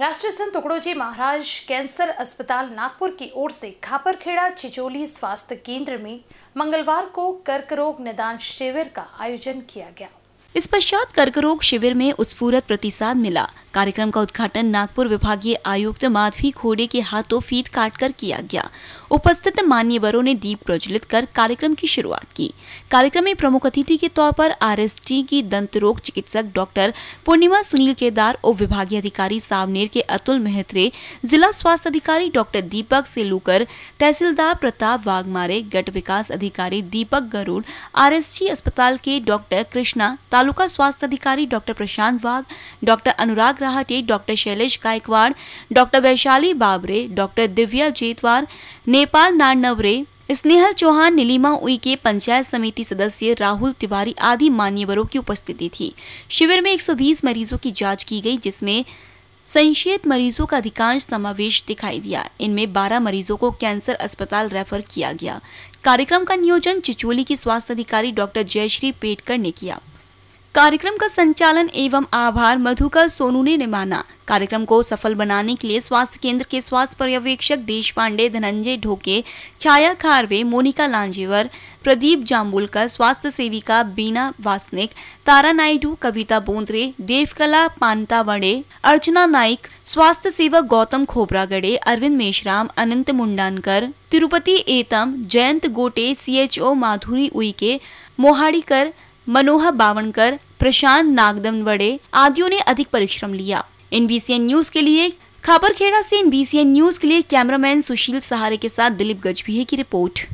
राष्ट्रीय संत उकड़ोजी महाराज कैंसर अस्पताल नागपुर की ओर से खापरखेड़ा चिचोली स्वास्थ्य केंद्र में मंगलवार को कर्क रोग निदान शिविर का आयोजन किया गया इस पश्चात कर्क रोग शिविर में उत्स्फूर्त प्रतिसाद मिला कार्यक्रम का उद्घाटन नागपुर विभागीय आयुक्त माधवी खोडे के हाथों फीत काट कर किया गया उपस्थित मान्यवरों ने दीप प्रज्वलित कर कार्यक्रम की शुरुआत की कार्यक्रम में प्रमुख अतिथि के तौर पर आरएसटी की दंत रोग चिकित्सक डॉक्टर पूर्णिमा सुनील केदार उप विभागीय अधिकारी सावनेर के अतुल मेहत्रे जिला स्वास्थ्य अधिकारी डॉक्टर दीपक सेलूकर तहसीलदार प्रताप वाघमारे गट विकास अधिकारी दीपक गरुड़ आर अस्पताल के डॉक्टर कृष्णा तालुका स्वास्थ्य अधिकारी doctor Prashant Wagh doctor Anurag Rahate doctor Shailesh Gaikwad doctor Vaishali Babare doctor Divya Jetwar Nepal Narnaware Snehal Chauhan Nilima Uikey के पंचायत समिति सदस्य राहुल तिवारी आदि मान्यवरों की उपस्थिति थी शिविर में 120 मरीजों की जांच की गई जिसमें संशयित मरीजों का अधिकांश समावेश दिखाई दिया इनमें 12 मरीजों को कैंसर अस्पताल रेफर किया गया कार्यक्रम का नियोजन चिचोली की स्वास्थ्य अधिकारी डॉक्टर जयश्री पेटकर ने किया कार्यक्रम का संचालन एवं आभार मधुकर सोनू ने निभाना कार्यक्रम को सफल बनाने के लिए स्वास्थ्य केंद्र के स्वास्थ्य पर्यवेक्षक देश पांडे धनंजय ढोके छाया खारवे मोनिका लांजेवर प्रदीप जाम्बुलकर स्वास्थ्य सेविका बीना वासनिक तारा नायडू कविता बोंद्रे देवकला वड़े अर्चना नाइक स्वास्थ्य सेवक गौतम खोबरागड़े अरविंद मेशराम अनंत मुंडानकर तिरुपति एतम जयंत गोटे सी माधुरी उइके मोहाड़ीकर मनोहर बावनकर प्रशांत नागदम वड़े आदियों ने अधिक परिश्रम लिया एन न्यूज के लिए खापरखेड़ा से इन न्यूज के लिए कैमरामैन सुशील सहारे के साथ दिलीप गजबीहे की रिपोर्ट